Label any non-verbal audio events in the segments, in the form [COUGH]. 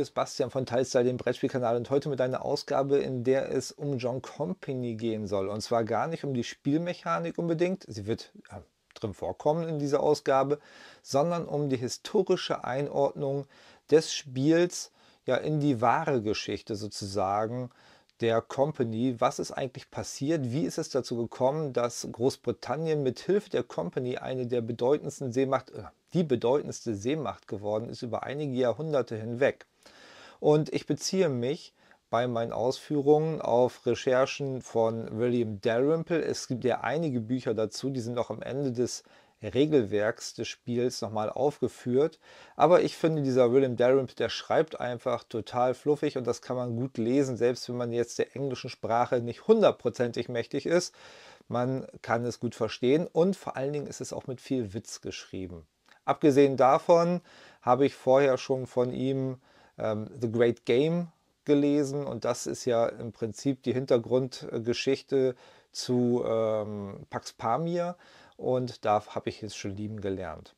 ist Bastian von Teilstyle, dem Brettspielkanal und heute mit einer Ausgabe, in der es um John Company gehen soll. Und zwar gar nicht um die Spielmechanik unbedingt, sie wird äh, drin vorkommen in dieser Ausgabe, sondern um die historische Einordnung des Spiels ja in die wahre Geschichte sozusagen der Company. Was ist eigentlich passiert? Wie ist es dazu gekommen, dass Großbritannien mit Hilfe der Company eine der bedeutendsten Seemacht, äh, die bedeutendste Seemacht geworden ist über einige Jahrhunderte hinweg? Und ich beziehe mich bei meinen Ausführungen auf Recherchen von William Dalrymple. Es gibt ja einige Bücher dazu, die sind auch am Ende des Regelwerks des Spiels nochmal aufgeführt. Aber ich finde, dieser William Dalrymple, der schreibt einfach total fluffig und das kann man gut lesen, selbst wenn man jetzt der englischen Sprache nicht hundertprozentig mächtig ist. Man kann es gut verstehen und vor allen Dingen ist es auch mit viel Witz geschrieben. Abgesehen davon habe ich vorher schon von ihm ähm, The Great Game gelesen und das ist ja im Prinzip die Hintergrundgeschichte zu ähm, Pax Pamir und da habe ich es schon lieben gelernt.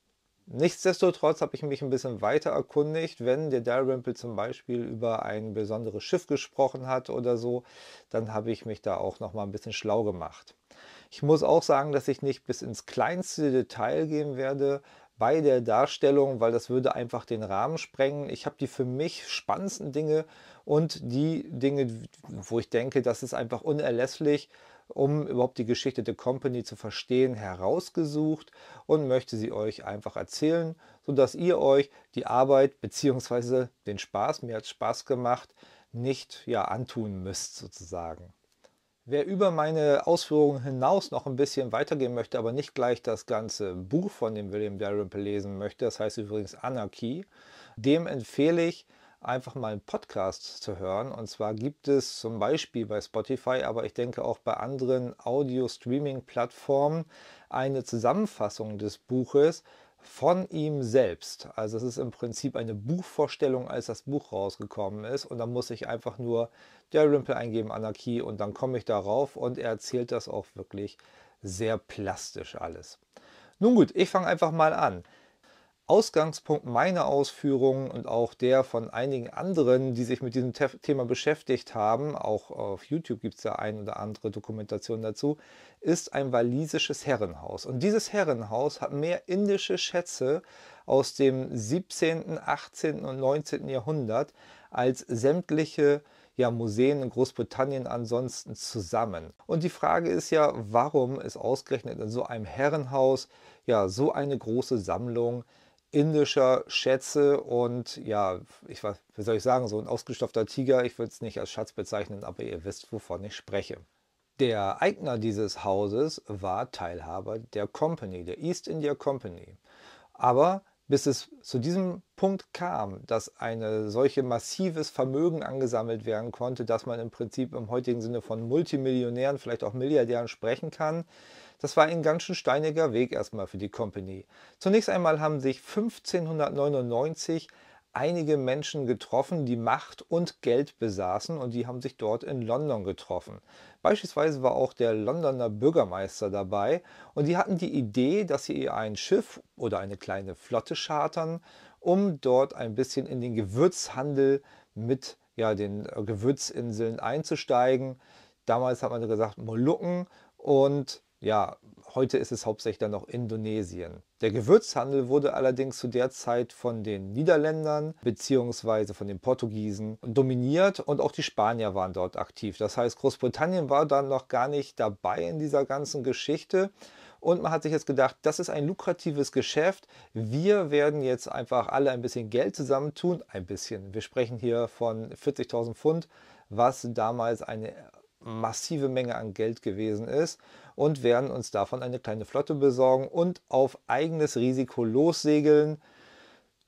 Nichtsdestotrotz habe ich mich ein bisschen weiter erkundigt. Wenn der Dalrymple zum Beispiel über ein besonderes Schiff gesprochen hat oder so, dann habe ich mich da auch noch mal ein bisschen schlau gemacht. Ich muss auch sagen, dass ich nicht bis ins kleinste Detail gehen werde, bei der Darstellung, weil das würde einfach den Rahmen sprengen. Ich habe die für mich spannendsten Dinge und die Dinge, wo ich denke, das ist einfach unerlässlich, um überhaupt die Geschichte der Company zu verstehen, herausgesucht und möchte sie euch einfach erzählen, sodass ihr euch die Arbeit bzw. den Spaß, mir hat Spaß gemacht, nicht ja, antun müsst sozusagen. Wer über meine Ausführungen hinaus noch ein bisschen weitergehen möchte, aber nicht gleich das ganze Buch von dem William Dalrymple lesen möchte, das heißt übrigens Anarchie, dem empfehle ich, einfach mal einen Podcast zu hören. Und zwar gibt es zum Beispiel bei Spotify, aber ich denke auch bei anderen Audio-Streaming-Plattformen eine Zusammenfassung des Buches von ihm selbst. Also es ist im Prinzip eine Buchvorstellung, als das Buch rausgekommen ist. Und dann muss ich einfach nur der Dalrymple eingeben, Anarchie, und dann komme ich darauf. Und er erzählt das auch wirklich sehr plastisch alles. Nun gut, ich fange einfach mal an. Ausgangspunkt meiner Ausführungen und auch der von einigen anderen, die sich mit diesem Thema beschäftigt haben, auch auf YouTube gibt es ja ein oder andere Dokumentation dazu, ist ein walisisches Herrenhaus. Und dieses Herrenhaus hat mehr indische Schätze aus dem 17., 18. und 19. Jahrhundert als sämtliche ja, Museen in Großbritannien ansonsten zusammen. Und die Frage ist ja, warum ist ausgerechnet in so einem Herrenhaus ja so eine große Sammlung indischer Schätze und ja, ich weiß, wie soll ich sagen, so ein ausgestopfter Tiger, ich würde es nicht als Schatz bezeichnen, aber ihr wisst, wovon ich spreche. Der Eigner dieses Hauses war Teilhaber der Company, der East India Company. Aber bis es zu diesem Punkt kam, dass ein solches massives Vermögen angesammelt werden konnte, dass man im Prinzip im heutigen Sinne von Multimillionären, vielleicht auch Milliardären sprechen kann, das war ein ganz schön steiniger Weg erstmal für die Company. Zunächst einmal haben sich 1599 einige Menschen getroffen, die Macht und Geld besaßen und die haben sich dort in London getroffen. Beispielsweise war auch der Londoner Bürgermeister dabei und die hatten die Idee, dass sie ein Schiff oder eine kleine Flotte chartern, um dort ein bisschen in den Gewürzhandel mit ja, den äh, Gewürzinseln einzusteigen. Damals hat man gesagt Molukken und ja, heute ist es hauptsächlich dann noch Indonesien. Der Gewürzhandel wurde allerdings zu der Zeit von den Niederländern bzw. von den Portugiesen dominiert und auch die Spanier waren dort aktiv. Das heißt, Großbritannien war dann noch gar nicht dabei in dieser ganzen Geschichte. Und man hat sich jetzt gedacht, das ist ein lukratives Geschäft. Wir werden jetzt einfach alle ein bisschen Geld zusammentun. Ein bisschen. Wir sprechen hier von 40.000 Pfund, was damals eine massive Menge an Geld gewesen ist und werden uns davon eine kleine Flotte besorgen und auf eigenes Risiko lossegeln,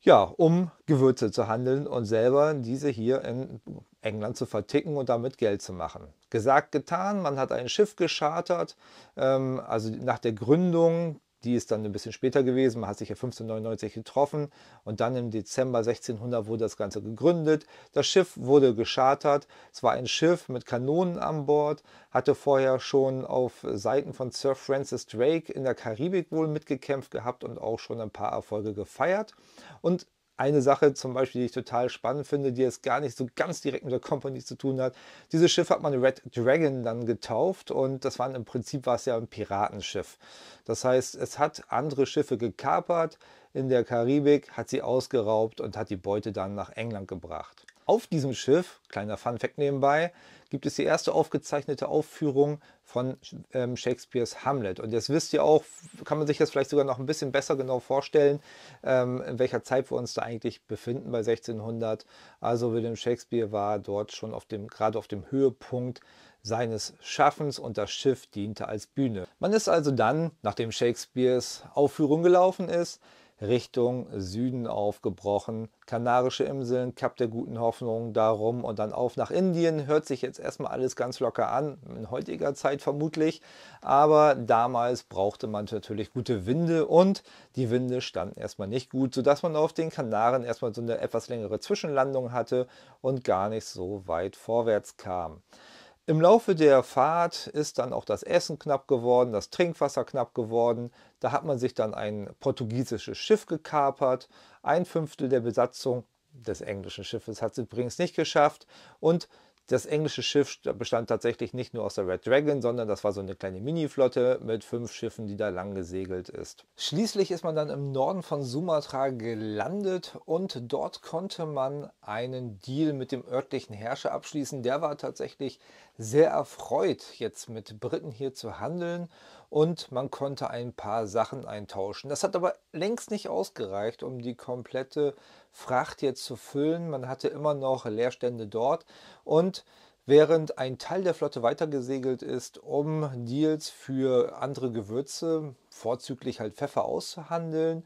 ja, um Gewürze zu handeln und selber diese hier in England zu verticken und damit Geld zu machen. Gesagt, getan, man hat ein Schiff geschartert, ähm, also nach der Gründung die ist dann ein bisschen später gewesen. Man hat sich ja 1599 getroffen und dann im Dezember 1600 wurde das Ganze gegründet. Das Schiff wurde geschartert. Es war ein Schiff mit Kanonen an Bord, hatte vorher schon auf Seiten von Sir Francis Drake in der Karibik wohl mitgekämpft gehabt und auch schon ein paar Erfolge gefeiert. Und eine Sache zum Beispiel, die ich total spannend finde, die jetzt gar nicht so ganz direkt mit der Company zu tun hat. Dieses Schiff hat man Red Dragon dann getauft und das war im Prinzip war es ja ein Piratenschiff. Das heißt, es hat andere Schiffe gekapert in der Karibik, hat sie ausgeraubt und hat die Beute dann nach England gebracht. Auf diesem Schiff, kleiner Funfact nebenbei, gibt es die erste aufgezeichnete Aufführung von ähm, Shakespeares Hamlet. Und jetzt wisst ihr auch, kann man sich das vielleicht sogar noch ein bisschen besser genau vorstellen, ähm, in welcher Zeit wir uns da eigentlich befinden bei 1600. Also William Shakespeare war dort schon auf dem, gerade auf dem Höhepunkt seines Schaffens und das Schiff diente als Bühne. Man ist also dann, nachdem Shakespeares Aufführung gelaufen ist, Richtung Süden aufgebrochen. Kanarische Inseln, Kap der guten Hoffnung darum und dann auf nach Indien. Hört sich jetzt erstmal alles ganz locker an, in heutiger Zeit vermutlich. Aber damals brauchte man natürlich gute Winde und die Winde standen erstmal nicht gut, sodass man auf den Kanaren erstmal so eine etwas längere Zwischenlandung hatte und gar nicht so weit vorwärts kam. Im Laufe der Fahrt ist dann auch das Essen knapp geworden, das Trinkwasser knapp geworden. Da hat man sich dann ein portugiesisches Schiff gekapert. Ein Fünftel der Besatzung des englischen Schiffes hat es übrigens nicht geschafft. Und das englische Schiff bestand tatsächlich nicht nur aus der Red Dragon, sondern das war so eine kleine Mini-Flotte mit fünf Schiffen, die da lang gesegelt ist. Schließlich ist man dann im Norden von Sumatra gelandet und dort konnte man einen Deal mit dem örtlichen Herrscher abschließen. Der war tatsächlich sehr erfreut, jetzt mit Briten hier zu handeln und man konnte ein paar Sachen eintauschen. Das hat aber längst nicht ausgereicht, um die komplette Fracht jetzt zu füllen. Man hatte immer noch Leerstände dort und während ein Teil der Flotte weitergesegelt ist, um Deals für andere Gewürze, vorzüglich halt Pfeffer auszuhandeln,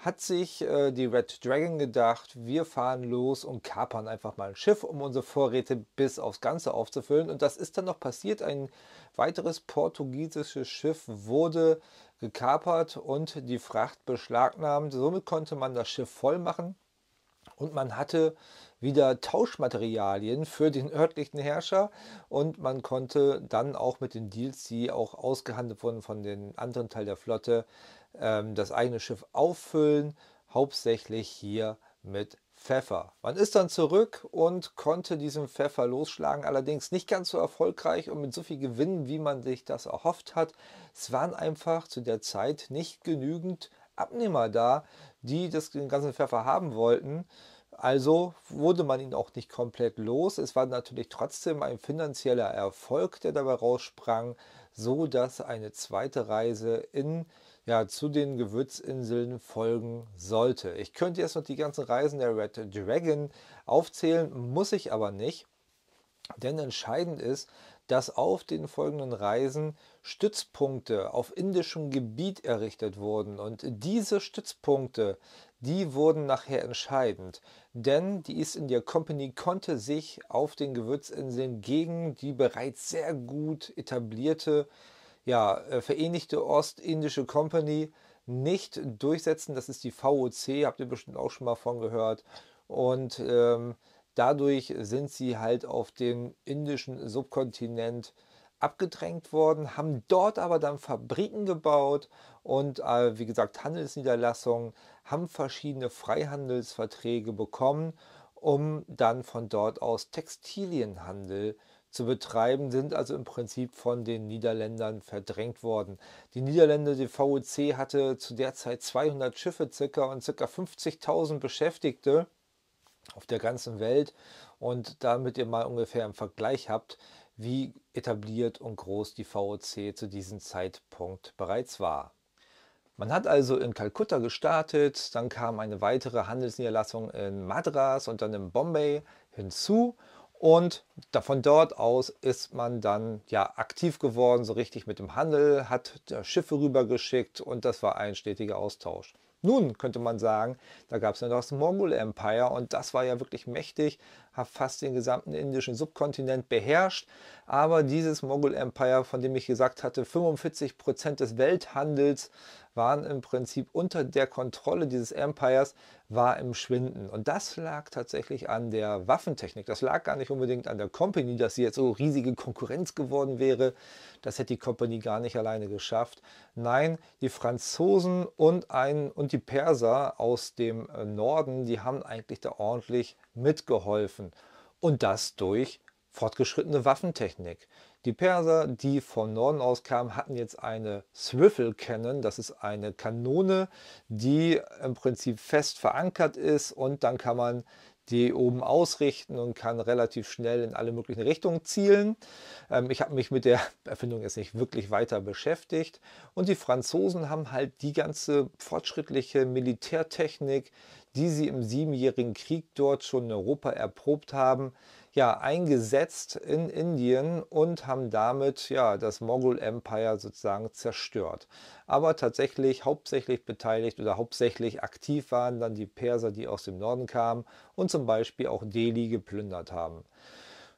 hat sich äh, die Red Dragon gedacht, wir fahren los und kapern einfach mal ein Schiff, um unsere Vorräte bis aufs Ganze aufzufüllen. Und das ist dann noch passiert. Ein weiteres portugiesisches Schiff wurde gekapert und die Fracht beschlagnahmt. Somit konnte man das Schiff voll machen und man hatte wieder Tauschmaterialien für den örtlichen Herrscher und man konnte dann auch mit den Deals, die auch ausgehandelt wurden von den anderen Teil der Flotte, ähm, das eigene Schiff auffüllen, hauptsächlich hier mit Pfeffer. Man ist dann zurück und konnte diesen Pfeffer losschlagen, allerdings nicht ganz so erfolgreich und mit so viel Gewinn, wie man sich das erhofft hat. Es waren einfach zu der Zeit nicht genügend Abnehmer da, die das, den ganzen Pfeffer haben wollten. Also wurde man ihn auch nicht komplett los. Es war natürlich trotzdem ein finanzieller Erfolg, der dabei raussprang, so dass eine zweite Reise in ja, zu den Gewürzinseln folgen sollte. Ich könnte jetzt noch die ganzen Reisen der Red Dragon aufzählen, muss ich aber nicht. Denn entscheidend ist, dass auf den folgenden Reisen Stützpunkte auf indischem Gebiet errichtet wurden. Und diese Stützpunkte, die wurden nachher entscheidend, denn die East India Company konnte sich auf den Gewürzinseln gegen die bereits sehr gut etablierte, ja, äh, Vereinigte Ostindische Company nicht durchsetzen. Das ist die VOC, habt ihr bestimmt auch schon mal von gehört. Und ähm, Dadurch sind sie halt auf dem indischen Subkontinent abgedrängt worden, haben dort aber dann Fabriken gebaut und äh, wie gesagt Handelsniederlassungen, haben verschiedene Freihandelsverträge bekommen, um dann von dort aus Textilienhandel zu betreiben, sind also im Prinzip von den Niederländern verdrängt worden. Die Niederländer, die VOC, hatte zu der Zeit 200 Schiffe circa und circa 50.000 Beschäftigte auf der ganzen Welt und damit ihr mal ungefähr im Vergleich habt, wie etabliert und groß die VOC zu diesem Zeitpunkt bereits war. Man hat also in Kalkutta gestartet, dann kam eine weitere Handelsniederlassung in Madras und dann in Bombay hinzu und von dort aus ist man dann ja aktiv geworden, so richtig mit dem Handel, hat Schiffe rübergeschickt und das war ein stetiger Austausch. Nun könnte man sagen, da gab es ja noch das Mongol Empire und das war ja wirklich mächtig, habe fast den gesamten indischen Subkontinent beherrscht. Aber dieses Mogul Empire, von dem ich gesagt hatte, 45 Prozent des Welthandels waren im Prinzip unter der Kontrolle dieses Empires, war im Schwinden. Und das lag tatsächlich an der Waffentechnik. Das lag gar nicht unbedingt an der Company, dass sie jetzt so riesige Konkurrenz geworden wäre. Das hätte die Company gar nicht alleine geschafft. Nein, die Franzosen und, ein, und die Perser aus dem äh, Norden, die haben eigentlich da ordentlich mitgeholfen. Und das durch fortgeschrittene Waffentechnik. Die Perser, die von Norden aus kamen, hatten jetzt eine Swivel Cannon, das ist eine Kanone, die im Prinzip fest verankert ist und dann kann man die oben ausrichten und kann relativ schnell in alle möglichen Richtungen zielen. Ähm, ich habe mich mit der [LAUGHS] Erfindung jetzt nicht wirklich weiter beschäftigt. Und die Franzosen haben halt die ganze fortschrittliche Militärtechnik, die sie im Siebenjährigen Krieg dort schon in Europa erprobt haben, ja, eingesetzt in Indien und haben damit ja, das Mogul Empire sozusagen zerstört. Aber tatsächlich hauptsächlich beteiligt oder hauptsächlich aktiv waren dann die Perser, die aus dem Norden kamen und zum Beispiel auch Delhi geplündert haben.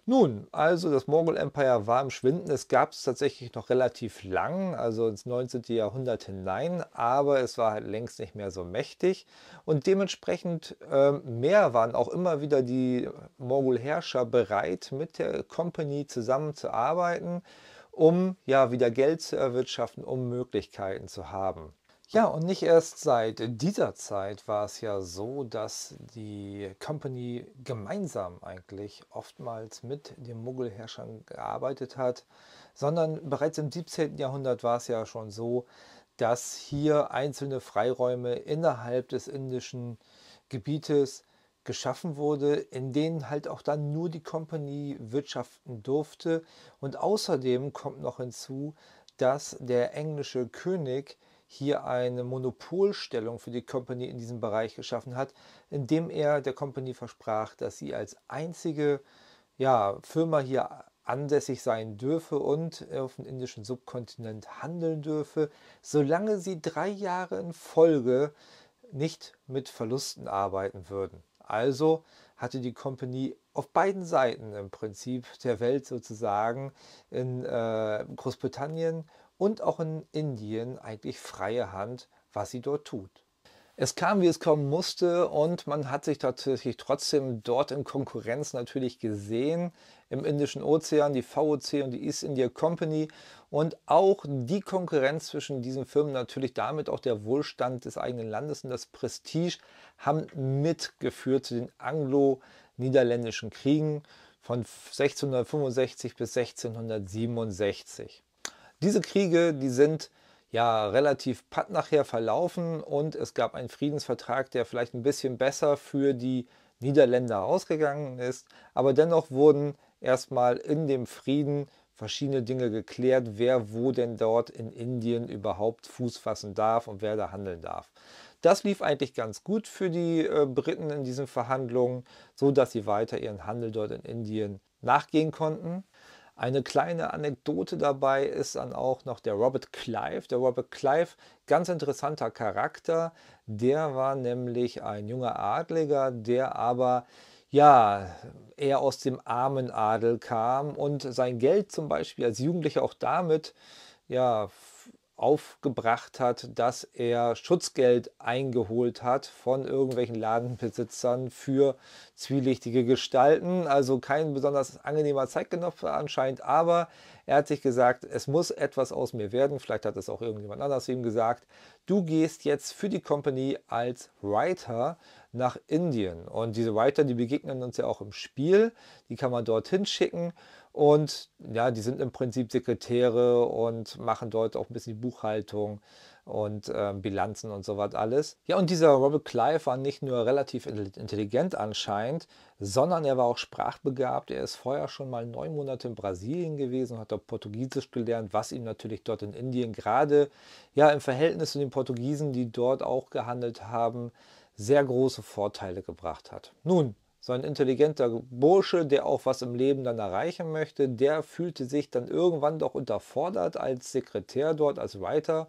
Nun, also das Mogul Empire war im Schwinden. Es gab es tatsächlich noch relativ lang, also ins 19. Jahrhundert hinein, aber es war halt längst nicht mehr so mächtig. Und dementsprechend äh, mehr waren auch immer wieder die Mogul-Herrscher bereit, mit der Company zusammenzuarbeiten, um ja wieder Geld zu erwirtschaften, um Möglichkeiten zu haben. Ja, und nicht erst seit dieser Zeit war es ja so, dass die Company gemeinsam eigentlich oftmals mit den Muggelherrschern gearbeitet hat, sondern bereits im 17. Jahrhundert war es ja schon so, dass hier einzelne Freiräume innerhalb des indischen Gebietes geschaffen wurde, in denen halt auch dann nur die Company wirtschaften durfte. Und außerdem kommt noch hinzu, dass der englische König hier eine Monopolstellung für die Company in diesem Bereich geschaffen hat, indem er der Company versprach, dass sie als einzige ja, Firma hier ansässig sein dürfe und auf dem indischen Subkontinent handeln dürfe, solange sie drei Jahre in Folge nicht mit Verlusten arbeiten würden. Also hatte die Company auf beiden Seiten im Prinzip der Welt sozusagen in äh, Großbritannien und auch in Indien eigentlich freie Hand, was sie dort tut. Es kam, wie es kommen musste und man hat sich tatsächlich trotzdem dort in Konkurrenz natürlich gesehen. Im Indischen Ozean, die VOC und die East India Company und auch die Konkurrenz zwischen diesen Firmen, natürlich damit auch der Wohlstand des eigenen Landes und das Prestige, haben mitgeführt zu den anglo-niederländischen Kriegen von 1665 bis 1667. Diese Kriege, die sind ja relativ patt nachher verlaufen und es gab einen Friedensvertrag, der vielleicht ein bisschen besser für die Niederländer ausgegangen ist. Aber dennoch wurden erstmal in dem Frieden verschiedene Dinge geklärt, wer wo denn dort in Indien überhaupt Fuß fassen darf und wer da handeln darf. Das lief eigentlich ganz gut für die äh, Briten in diesen Verhandlungen, so dass sie weiter ihren Handel dort in Indien nachgehen konnten. Eine kleine Anekdote dabei ist dann auch noch der Robert Clive. Der Robert Clive, ganz interessanter Charakter. Der war nämlich ein junger Adliger, der aber ja, er aus dem armen Adel kam und sein Geld zum Beispiel als Jugendlicher auch damit ja, aufgebracht hat, dass er Schutzgeld eingeholt hat von irgendwelchen Ladenbesitzern für zwielichtige Gestalten. Also kein besonders angenehmer Zeitgenosse anscheinend, aber er hat sich gesagt, es muss etwas aus mir werden. Vielleicht hat es auch irgendjemand anders ihm gesagt. Du gehst jetzt für die Company als Writer nach Indien. Und diese Writer, die begegnen uns ja auch im Spiel. Die kann man dorthin schicken. Und ja, die sind im Prinzip Sekretäre und machen dort auch ein bisschen die Buchhaltung und äh, Bilanzen und so was alles. Ja, und dieser Robert Clive war nicht nur relativ intelligent anscheinend, sondern er war auch sprachbegabt. Er ist vorher schon mal neun Monate in Brasilien gewesen, hat dort Portugiesisch gelernt, was ihm natürlich dort in Indien gerade ja im Verhältnis zu den Portugiesen, die dort auch gehandelt haben, sehr große Vorteile gebracht hat. Nun, so ein intelligenter Bursche, der auch was im Leben dann erreichen möchte, der fühlte sich dann irgendwann doch unterfordert als Sekretär dort, als Writer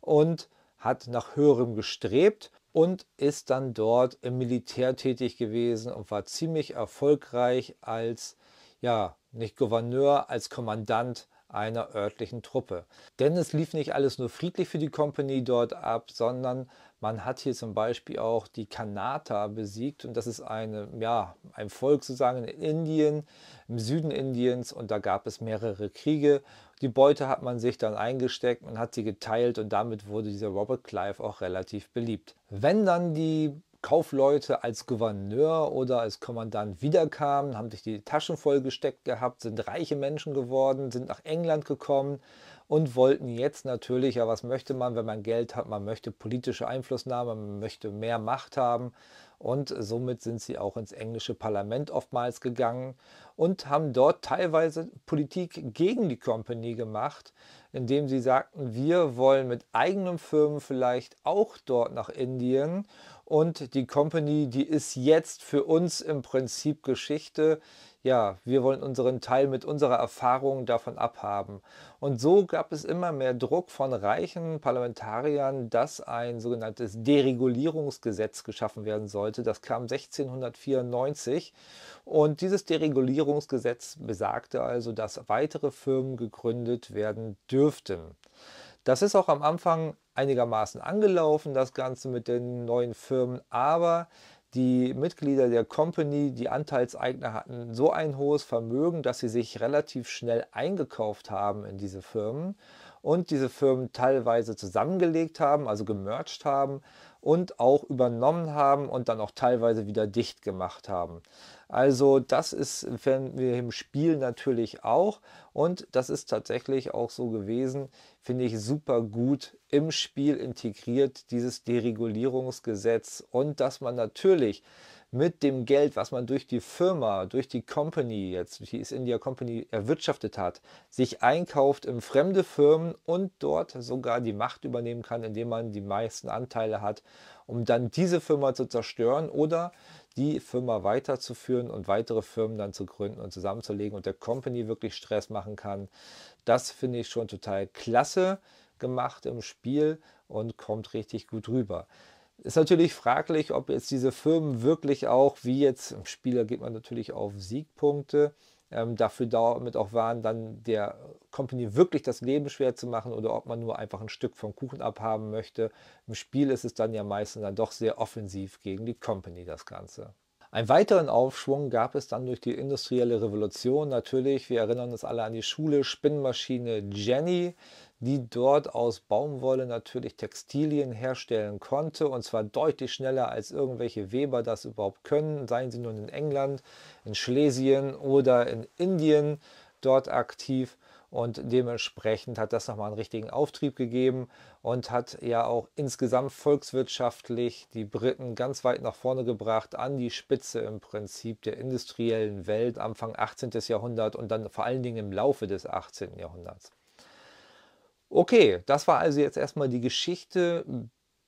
und hat nach höherem gestrebt und ist dann dort im Militär tätig gewesen und war ziemlich erfolgreich als, ja, nicht Gouverneur, als Kommandant einer örtlichen Truppe. Denn es lief nicht alles nur friedlich für die Kompanie dort ab, sondern man hat hier zum Beispiel auch die Kanata besiegt und das ist eine, ja, ein Volk sozusagen in Indien, im Süden Indiens und da gab es mehrere Kriege. Die Beute hat man sich dann eingesteckt und hat sie geteilt und damit wurde dieser Robert Clive auch relativ beliebt. Wenn dann die Kaufleute als Gouverneur oder als Kommandant wiederkamen, haben sich die Taschen vollgesteckt gehabt, sind reiche Menschen geworden, sind nach England gekommen und wollten jetzt natürlich, ja, was möchte man, wenn man Geld hat? Man möchte politische Einflussnahme, man möchte mehr Macht haben. Und somit sind sie auch ins englische Parlament oftmals gegangen und haben dort teilweise Politik gegen die Company gemacht, indem sie sagten, wir wollen mit eigenen Firmen vielleicht auch dort nach Indien und die Company, die ist jetzt für uns im Prinzip Geschichte. Ja, wir wollen unseren Teil mit unserer Erfahrung davon abhaben. Und so gab es immer mehr Druck von reichen Parlamentariern, dass ein sogenanntes Deregulierungsgesetz geschaffen werden sollte. Das kam 1694. Und dieses Deregulierungsgesetz besagte also, dass weitere Firmen gegründet werden dürften. Das ist auch am Anfang einigermaßen angelaufen, das Ganze mit den neuen Firmen, aber die Mitglieder der Company, die Anteilseigner hatten so ein hohes Vermögen, dass sie sich relativ schnell eingekauft haben in diese Firmen und diese Firmen teilweise zusammengelegt haben, also gemercht haben und auch übernommen haben und dann auch teilweise wieder dicht gemacht haben. Also das ist wenn wir im Spiel natürlich auch und das ist tatsächlich auch so gewesen, finde ich super gut im Spiel integriert, dieses Deregulierungsgesetz und dass man natürlich mit dem Geld, was man durch die Firma, durch die Company jetzt, die ist India Company erwirtschaftet hat, sich einkauft in fremde Firmen und dort sogar die Macht übernehmen kann, indem man die meisten Anteile hat, um dann diese Firma zu zerstören oder die Firma weiterzuführen und weitere Firmen dann zu gründen und zusammenzulegen und der Company wirklich Stress machen kann. Das finde ich schon total klasse gemacht im Spiel und kommt richtig gut rüber. Ist natürlich fraglich, ob jetzt diese Firmen wirklich auch, wie jetzt im Spieler geht man natürlich auf Siegpunkte, ähm, dafür damit auch waren, dann der Company wirklich das Leben schwer zu machen oder ob man nur einfach ein Stück vom Kuchen abhaben möchte. Im Spiel ist es dann ja meistens dann doch sehr offensiv gegen die Company das Ganze. Einen weiteren Aufschwung gab es dann durch die industrielle Revolution natürlich. Wir erinnern uns alle an die Schule, Spinnmaschine Jenny die dort aus Baumwolle natürlich Textilien herstellen konnte und zwar deutlich schneller als irgendwelche Weber das überhaupt können, seien sie nun in England, in Schlesien oder in Indien dort aktiv. Und dementsprechend hat das nochmal einen richtigen Auftrieb gegeben und hat ja auch insgesamt volkswirtschaftlich die Briten ganz weit nach vorne gebracht, an die Spitze im Prinzip der industriellen Welt Anfang 18. Jahrhundert und dann vor allen Dingen im Laufe des 18. Jahrhunderts. Okay, das war also jetzt erstmal die Geschichte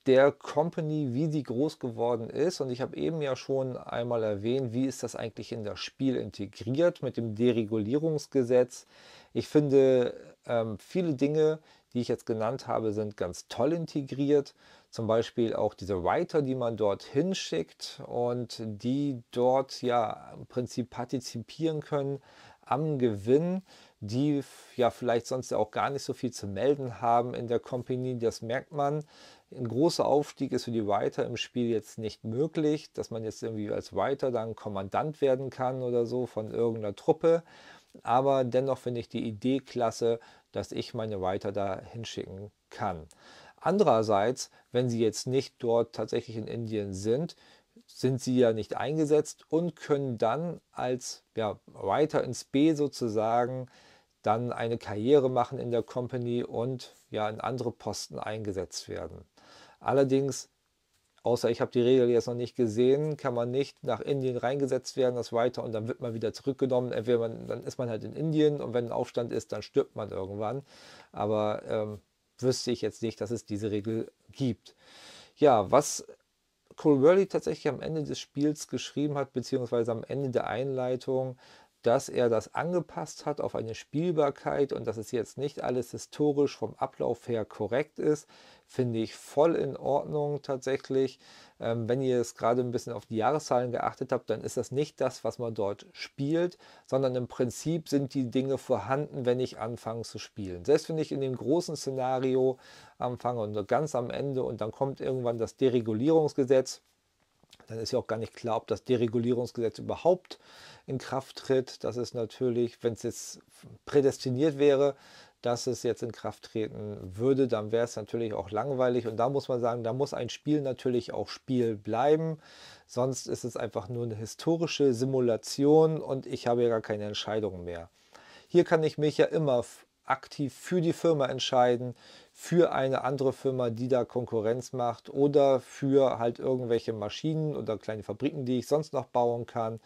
der Company, wie sie groß geworden ist. Und ich habe eben ja schon einmal erwähnt, wie ist das eigentlich in das Spiel integriert mit dem Deregulierungsgesetz. Ich finde, ähm, viele Dinge, die ich jetzt genannt habe, sind ganz toll integriert. Zum Beispiel auch diese Writer, die man dort hinschickt und die dort ja im Prinzip partizipieren können am Gewinn die ja vielleicht sonst ja auch gar nicht so viel zu melden haben in der Company. Das merkt man. Ein großer Aufstieg ist für die Writer im Spiel jetzt nicht möglich, dass man jetzt irgendwie als Writer dann Kommandant werden kann oder so von irgendeiner Truppe. Aber dennoch finde ich die Idee klasse, dass ich meine Writer da hinschicken kann. Andererseits, wenn sie jetzt nicht dort tatsächlich in Indien sind, sind sie ja nicht eingesetzt und können dann als ja, Writer ins B sozusagen dann eine Karriere machen in der Company und ja in andere Posten eingesetzt werden. Allerdings, außer ich habe die Regel jetzt noch nicht gesehen, kann man nicht nach Indien reingesetzt werden, das weiter und dann wird man wieder zurückgenommen. Entweder man, dann ist man halt in Indien und wenn ein Aufstand ist, dann stirbt man irgendwann. Aber ähm, wüsste ich jetzt nicht, dass es diese Regel gibt. Ja, was Cole Worley tatsächlich am Ende des Spiels geschrieben hat, beziehungsweise am Ende der Einleitung, dass er das angepasst hat auf eine Spielbarkeit und dass es jetzt nicht alles historisch vom Ablauf her korrekt ist, finde ich voll in Ordnung tatsächlich. Ähm, wenn ihr es gerade ein bisschen auf die Jahreszahlen geachtet habt, dann ist das nicht das, was man dort spielt, sondern im Prinzip sind die Dinge vorhanden, wenn ich anfange zu spielen. Selbst wenn ich in dem großen Szenario anfange und ganz am Ende und dann kommt irgendwann das Deregulierungsgesetz, dann ist ja auch gar nicht klar, ob das Deregulierungsgesetz überhaupt in Kraft tritt. Das ist natürlich, wenn es jetzt prädestiniert wäre, dass es jetzt in Kraft treten würde, dann wäre es natürlich auch langweilig. Und da muss man sagen, da muss ein Spiel natürlich auch Spiel bleiben. Sonst ist es einfach nur eine historische Simulation und ich habe ja gar keine Entscheidung mehr. Hier kann ich mich ja immer aktiv für die Firma entscheiden, für eine andere Firma, die da Konkurrenz macht oder für halt irgendwelche Maschinen oder kleine Fabriken, die ich sonst noch bauen kann,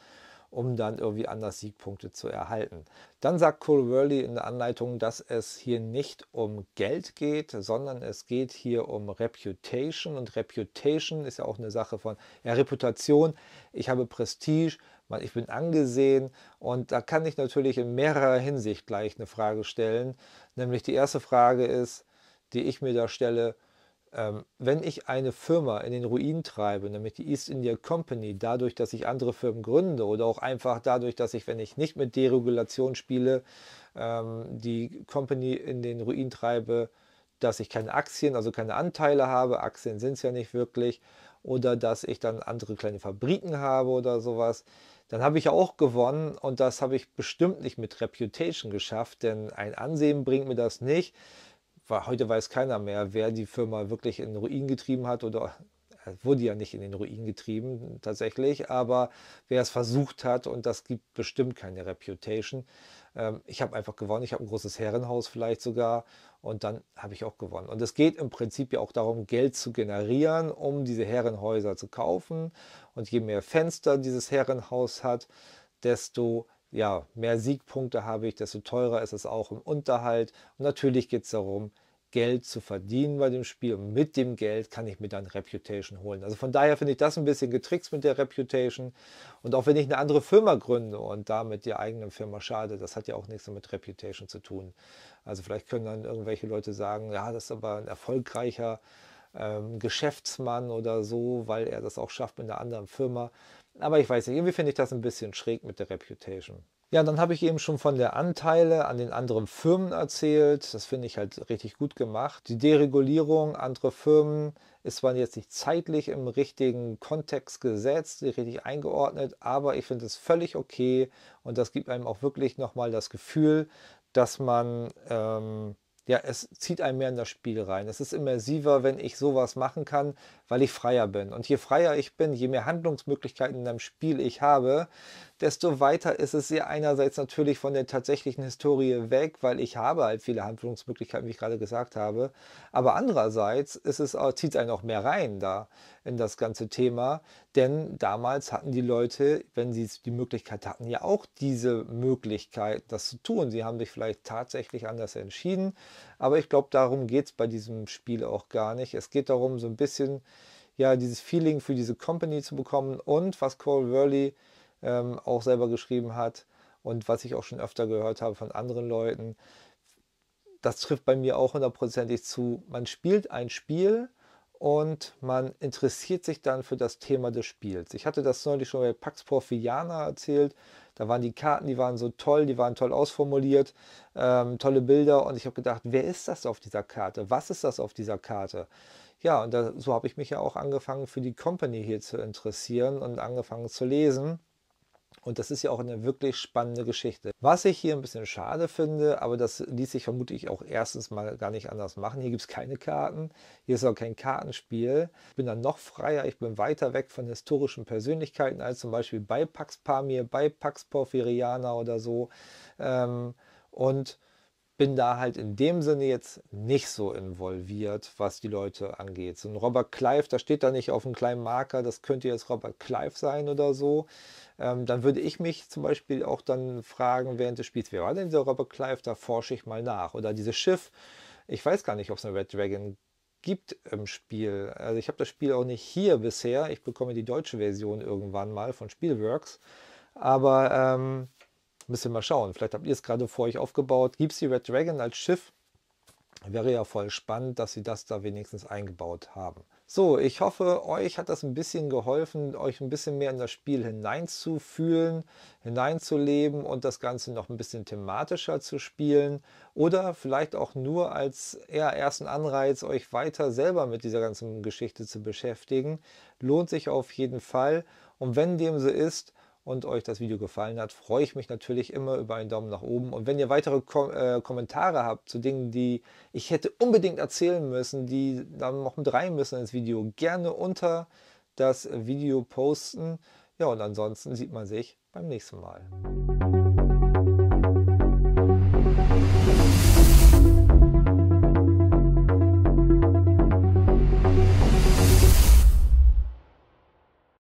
um dann irgendwie anders Siegpunkte zu erhalten. Dann sagt Cole Worley in der Anleitung, dass es hier nicht um Geld geht, sondern es geht hier um Reputation und Reputation ist ja auch eine Sache von ja, Reputation. Ich habe Prestige, ich bin angesehen und da kann ich natürlich in mehrerer Hinsicht gleich eine Frage stellen. Nämlich die erste Frage ist, die ich mir da stelle, ähm, wenn ich eine Firma in den Ruin treibe, nämlich die East India Company, dadurch, dass ich andere Firmen gründe oder auch einfach dadurch, dass ich, wenn ich nicht mit Deregulation spiele, ähm, die Company in den Ruin treibe, dass ich keine Aktien, also keine Anteile habe, Aktien sind es ja nicht wirklich, oder dass ich dann andere kleine Fabriken habe oder sowas, dann habe ich auch gewonnen und das habe ich bestimmt nicht mit Reputation geschafft, denn ein Ansehen bringt mir das nicht war, heute weiß keiner mehr, wer die Firma wirklich in Ruin getrieben hat oder äh, wurde ja nicht in den Ruin getrieben tatsächlich, aber wer es versucht hat und das gibt bestimmt keine Reputation. Ähm, ich habe einfach gewonnen, ich habe ein großes Herrenhaus vielleicht sogar und dann habe ich auch gewonnen. Und es geht im Prinzip ja auch darum, Geld zu generieren, um diese Herrenhäuser zu kaufen. Und je mehr Fenster dieses Herrenhaus hat, desto ja, mehr Siegpunkte habe ich, desto teurer ist es auch im Unterhalt. Und natürlich geht es darum, Geld zu verdienen bei dem Spiel und mit dem Geld kann ich mir dann Reputation holen. Also von daher finde ich das ein bisschen getrickst mit der Reputation und auch wenn ich eine andere Firma gründe und damit die eigene Firma schade, das hat ja auch nichts mit Reputation zu tun. Also vielleicht können dann irgendwelche Leute sagen, ja, das ist aber ein erfolgreicher ähm, Geschäftsmann oder so, weil er das auch schafft mit einer anderen Firma. Aber ich weiß nicht, irgendwie finde ich das ein bisschen schräg mit der Reputation. Ja, dann habe ich eben schon von der Anteile an den anderen Firmen erzählt. Das finde ich halt richtig gut gemacht. Die Deregulierung anderer Firmen ist zwar jetzt nicht zeitlich im richtigen Kontext gesetzt, nicht richtig eingeordnet, aber ich finde es völlig okay und das gibt einem auch wirklich nochmal das Gefühl, dass man, ähm, ja, es zieht einem mehr in das Spiel rein. Es ist immersiver, wenn ich sowas machen kann, weil ich freier bin. Und je freier ich bin, je mehr Handlungsmöglichkeiten in einem Spiel ich habe, desto weiter ist es ja einerseits natürlich von der tatsächlichen Historie weg, weil ich habe halt viele Handlungsmöglichkeiten, wie ich gerade gesagt habe. Aber andererseits ist es, zieht einen auch mehr rein da in das ganze Thema, denn damals hatten die Leute, wenn sie die Möglichkeit hatten, ja auch diese Möglichkeit, das zu tun. Sie haben sich vielleicht tatsächlich anders entschieden, aber ich glaube, darum geht es bei diesem Spiel auch gar nicht. Es geht darum, so ein bisschen ja dieses Feeling für diese Company zu bekommen und was Cole Worley ähm, auch selber geschrieben hat und was ich auch schon öfter gehört habe von anderen Leuten, das trifft bei mir auch hundertprozentig zu. Man spielt ein Spiel und man interessiert sich dann für das Thema des Spiels. Ich hatte das neulich schon bei Pax Porphyriana erzählt. Da waren die Karten, die waren so toll, die waren toll ausformuliert, ähm, tolle Bilder und ich habe gedacht, wer ist das auf dieser Karte? Was ist das auf dieser Karte? Ja, und da, so habe ich mich ja auch angefangen, für die Company hier zu interessieren und angefangen zu lesen. Und das ist ja auch eine wirklich spannende Geschichte. Was ich hier ein bisschen schade finde, aber das ließ sich vermutlich auch erstens mal gar nicht anders machen. Hier gibt es keine Karten, hier ist auch kein Kartenspiel. Ich bin dann noch freier, ich bin weiter weg von historischen Persönlichkeiten als zum Beispiel bei Pax Pamir, bei Pax Porfiriana oder so. Ähm, und bin da halt in dem Sinne jetzt nicht so involviert, was die Leute angeht. So ein Robert Clive, da steht da nicht auf einem kleinen Marker, das könnte jetzt Robert Clive sein oder so. Ähm, dann würde ich mich zum Beispiel auch dann fragen während des Spiels, wer war denn dieser Robert Clive? Da forsche ich mal nach. Oder dieses Schiff, ich weiß gar nicht, ob es eine Red Dragon gibt im Spiel. Also ich habe das Spiel auch nicht hier bisher. Ich bekomme die deutsche Version irgendwann mal von Spielworks. Aber ähm, Müssen mal schauen. Vielleicht habt ihr es gerade vor euch aufgebaut. Gibt es die Red Dragon als Schiff? Wäre ja voll spannend, dass sie das da wenigstens eingebaut haben. So, ich hoffe, euch hat das ein bisschen geholfen, euch ein bisschen mehr in das Spiel hineinzufühlen, hineinzuleben und das Ganze noch ein bisschen thematischer zu spielen. Oder vielleicht auch nur als eher ersten Anreiz, euch weiter selber mit dieser ganzen Geschichte zu beschäftigen. Lohnt sich auf jeden Fall. Und wenn dem so ist, und euch das Video gefallen hat, freue ich mich natürlich immer über einen Daumen nach oben. Und wenn ihr weitere Kom äh, Kommentare habt zu Dingen, die ich hätte unbedingt erzählen müssen, die dann noch mit rein müssen ins Video, gerne unter das Video posten. Ja, und ansonsten sieht man sich beim nächsten Mal.